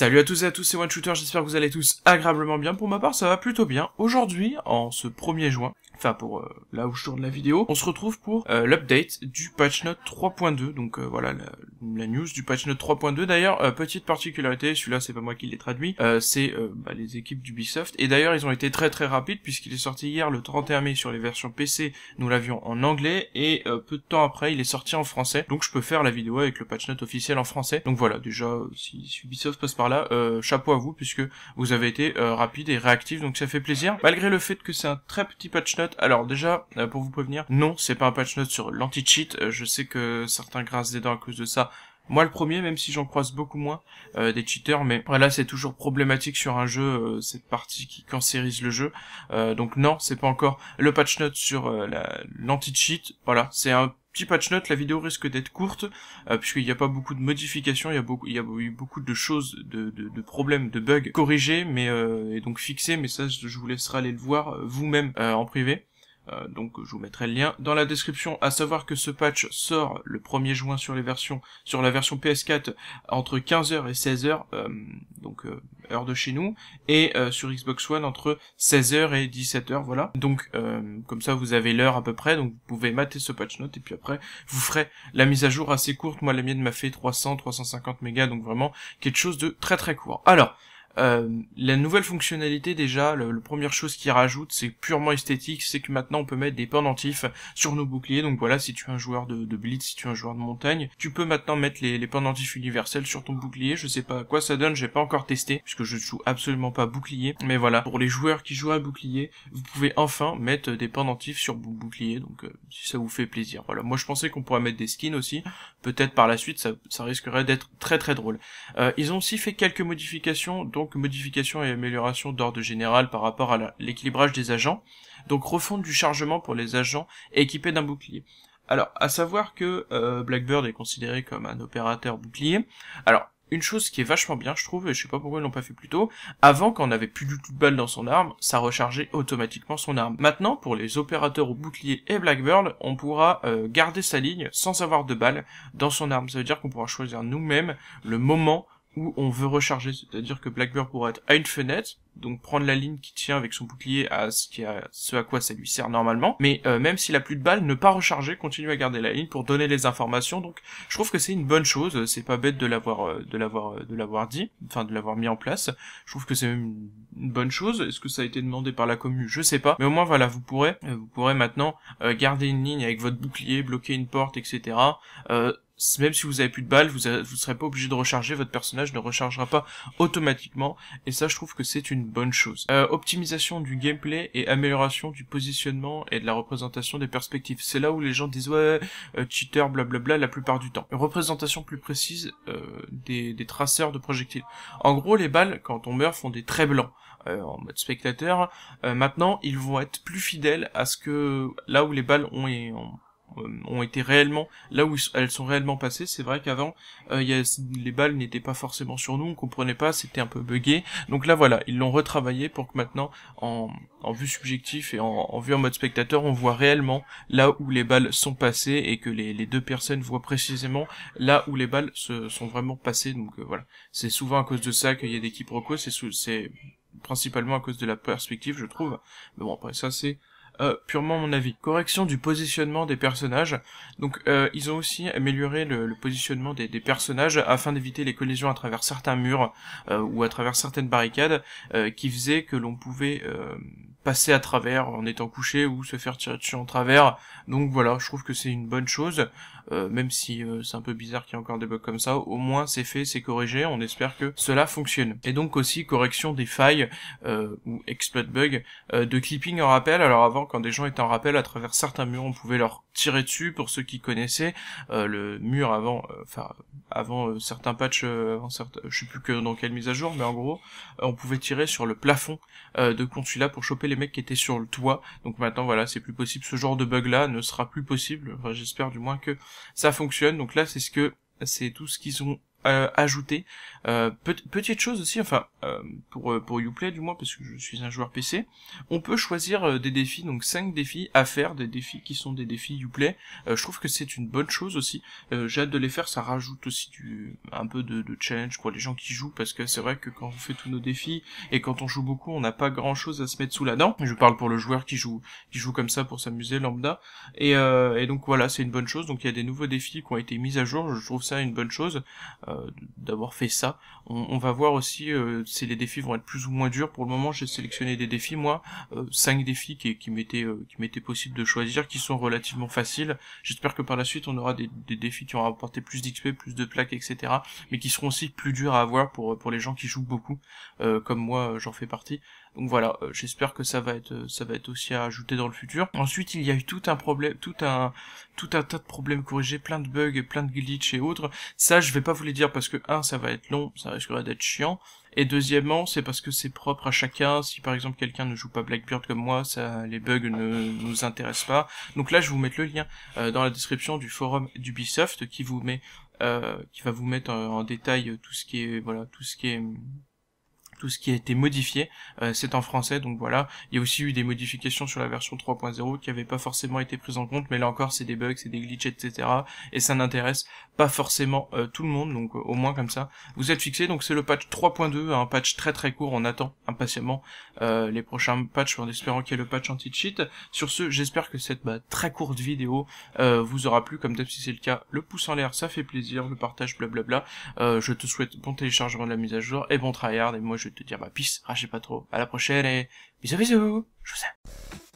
Salut à tous et à tous, c'est One Shooter, j'espère que vous allez tous agréablement bien. Pour ma part, ça va plutôt bien. Aujourd'hui, en ce 1er juin, enfin pour euh, là où je tourne la vidéo, on se retrouve pour euh, l'update du patch note 3.2. Donc euh, voilà la, news du patch note 3.2. D'ailleurs, petite particularité, celui-là c'est pas moi qui l'ai traduit, c'est bah, les équipes d'Ubisoft. Et d'ailleurs, ils ont été très très rapides puisqu'il est sorti hier le 31 mai sur les versions PC, nous l'avions en anglais et peu de temps après, il est sorti en français. Donc je peux faire la vidéo avec le patch note officiel en français. Donc voilà, déjà si, Ubisoft passe par là, euh, chapeau à vous puisque vous avez été euh, rapide et réactif, donc ça fait plaisir. Malgré le fait que c'est un très petit patch note, alors déjà, euh, pour vous prévenir, non, c'est pas un patch note sur l'anti-cheat, je sais que certains grincent des dents à cause de ça, moi le premier, même si j'en croise beaucoup moins des cheaters, mais là c'est toujours problématique sur un jeu, cette partie qui cancérise le jeu. donc non, c'est pas encore le patch note sur l'anti-cheat. Voilà, c'est un petit patch note, la vidéo risque d'être courte, euh, puisqu'il n'y a pas beaucoup de modifications, il y a, beaucoup, il y a eu beaucoup de choses, de, problèmes, de bugs corrigés, mais euh, et donc fixés, mais ça je vous laisserai aller le voir euh, vous-même en privé. Euh, donc je vous mettrai le lien dans la description, à savoir que ce patch sort le 1er juin sur les versions, sur la version PS4 entre 15h et 16h, euh, donc euh, heure de chez nous, et sur Xbox One entre 16h et 17h, voilà. Donc comme ça vous avez l'heure à peu près, donc vous pouvez mater ce patch note et puis après vous ferez la mise à jour assez courte. Moi la mienne m'a fait 300, 350 mégas, donc vraiment quelque chose de très très court. Alors euh, la nouvelle fonctionnalité déjà, le, la première chose qu'ils rajoutent, c'est purement esthétique, c'est que maintenant on peut mettre des pendentifs sur nos boucliers. Donc voilà, si tu es un joueur de, blitz, si tu es un joueur de montagne, tu peux maintenant mettre les, pendentifs universels sur ton bouclier. Je sais pas à quoi ça donne, j'ai pas encore testé, puisque je joue absolument pas bouclier. Mais voilà, pour les joueurs qui jouent à bouclier, vous pouvez enfin mettre des pendentifs sur bouclier, donc euh, si ça vous fait plaisir. Voilà, moi je pensais qu'on pourrait mettre des skins aussi. Peut-être par la suite, ça, risquerait d'être très très drôle. Euh, ils ont aussi fait quelques modifications, donc donc modification et amélioration d'ordre général par rapport à l'équilibrage des agents, donc refonte du chargement pour les agents équipés d'un bouclier. Alors, à savoir que euh, Blackbird est considéré comme un opérateur bouclier. Alors, une chose qui est vachement bien, je trouve, et je sais pas pourquoi ils l'ont pas fait plus tôt, avant qu'on on n'avait plus du tout de balles dans son arme, ça rechargeait automatiquement son arme. Maintenant, pour les opérateurs au bouclier et Blackbird, on pourra euh, garder sa ligne sans avoir de balles dans son arme. Ça veut dire qu'on pourra choisir nous-mêmes le moment où on veut recharger, c'est-à-dire que Blackbird pourrait être à une fenêtre, donc prendre la ligne qui tient avec son bouclier à ce, qui a, ce à quoi ça lui sert normalement, mais euh, même s'il a plus de balles, ne pas recharger, continue à garder la ligne pour donner les informations, donc je trouve que c'est une bonne chose, c'est pas bête de l'avoir euh, de l'avoir euh, de l'avoir dit, enfin de l'avoir mis en place, je trouve que c'est même une bonne chose, est-ce que ça a été demandé par la commu, je sais pas, mais au moins voilà, vous pourrez, vous pourrez maintenant garder une ligne avec votre bouclier, bloquer une porte, etc., même si vous avez plus de balles, vous ne serez pas obligé de recharger, votre personnage ne rechargera pas automatiquement, et ça je trouve que c'est une bonne chose. Euh, optimisation du gameplay et amélioration du positionnement et de la représentation des perspectives. C'est là où les gens disent ouais, euh, cheater, blablabla, la plupart du temps. représentation plus précise euh, des, traceurs de projectiles. En gros, les balles, quand on meurt, font des traits blancs. Euh, en mode spectateur. maintenant, ils vont être plus fidèles à ce que là où les balles ont, ont euh, ont été réellement là où elles sont réellement passées. C'est vrai qu'avant, euh, les balles n'étaient pas forcément sur nous, on comprenait pas, c'était un peu buggé. Donc là, voilà, ils l'ont retravaillé pour que maintenant, en, en vue subjective et en, en, vue en mode spectateur, on voit réellement là où les balles sont passées et que les, deux personnes voient précisément là où les balles se, sont vraiment passées. Donc euh, voilà, c'est souvent à cause de ça qu'il y a des quiproquos. C'est principalement à cause de la perspective, je trouve. Mais bon, après ça, c'est euh, purement mon avis. Correction du positionnement des personnages. Donc euh, ils ont aussi amélioré le, positionnement des, personnages afin d'éviter les collisions à travers certains murs euh, ou à travers certaines barricades euh, qui faisaient que l'on pouvait passer à travers en étant couché ou se faire tirer dessus en travers. Donc voilà, je trouve que c'est une bonne chose, euh, même si euh, c'est un peu bizarre qu'il y ait encore des bugs comme ça. Au moins c'est fait, c'est corrigé, on espère que cela fonctionne. Et donc aussi correction des failles euh, ou exploit bug de clipping en rappel. Alors avant, quand des gens étaient en rappel à travers certains murs, on pouvait leur tirer dessus pour ceux qui connaissaient euh, le mur avant euh, enfin avant euh, certains patchs avant certains, je sais plus que dans quelle mise à jour mais en gros on pouvait tirer sur le plafond de consulat pour choper les mecs qui étaient sur le toit donc maintenant voilà c'est plus possible ce genre de bug là ne sera plus possible enfin, j'espère du moins que ça fonctionne donc là c'est ce que c'est tout ce qu'ils ont euh, ajouter. Euh, petite chose aussi, enfin euh, pour euh, pour YouPlay du moins parce que je suis un joueur PC, on peut choisir euh, des défis, donc cinq défis à faire, des défis qui sont des défis play je trouve que c'est une bonne chose aussi. J'ai hâte de les faire, ça rajoute aussi du un peu de, de challenge pour les gens qui jouent parce que c'est vrai que quand on fait tous nos défis et quand on joue beaucoup, on n'a pas grand chose à se mettre sous la dent. Je parle pour le joueur qui joue qui joue comme ça pour s'amuser lambda. Et, et donc voilà, c'est une bonne chose. Donc il y a des nouveaux défis qui ont été mis à jour. Je trouve ça une bonne chose. Euh, d'avoir fait ça. On, va voir aussi euh, si les défis vont être plus ou moins durs. Pour le moment, j'ai sélectionné des défis, moi, 5 euh, défis qui, m'étaient qui m'étaient possible de choisir, qui sont relativement faciles. J'espère que par la suite, on aura des, défis qui auront apporté plus d'XP, plus de plaques, etc. Mais qui seront aussi plus durs à avoir pour, pour les gens qui jouent beaucoup, comme moi, j'en fais partie. Donc voilà, j'espère que ça va être ça va être aussi à ajouter dans le futur. Ensuite, il y a eu tout un problème, tout un tout un tas de problèmes corrigés, plein de bugs, plein de glitches et autres. Ça, je vais pas vous les dire parce que, un, ça va être long, ça risquerait d'être chiant, et deuxièmement, c'est parce que c'est propre à chacun, si par exemple quelqu'un ne joue pas Blackbird comme moi, ça, les bugs ne nous intéressent pas. Donc là, je vous mets le lien euh, dans la description du forum d'Ubisoft qui vous met, euh, qui va vous mettre en détail tout ce qui est, voilà, tout ce qui est tout ce qui a été modifié, euh, c'est en français, donc voilà. Il y a aussi eu des modifications sur la version 3.0 qui n'avaient pas forcément été prises en compte, mais là encore, c'est des bugs, c'est des glitches, etc. Et ça n'intéresse pas forcément euh, tout le monde, donc euh, au moins comme ça, vous êtes fixé. Donc c'est le patch 3.2, un patch très très court, on attend impatiemment les prochains patchs en espérant qu'il y ait le patch anti-cheat. Sur ce, j'espère que cette bah, très courte vidéo vous aura plu, comme d'hab si c'est le cas, le pouce en l'air, ça fait plaisir, le partage, blablabla. je te souhaite bon téléchargement de la mise à jour et bon tryhard, et moi je je vais te dire, ma bah, pisse, rachez pas trop. À la prochaine et bisous bisous. Je vous aime.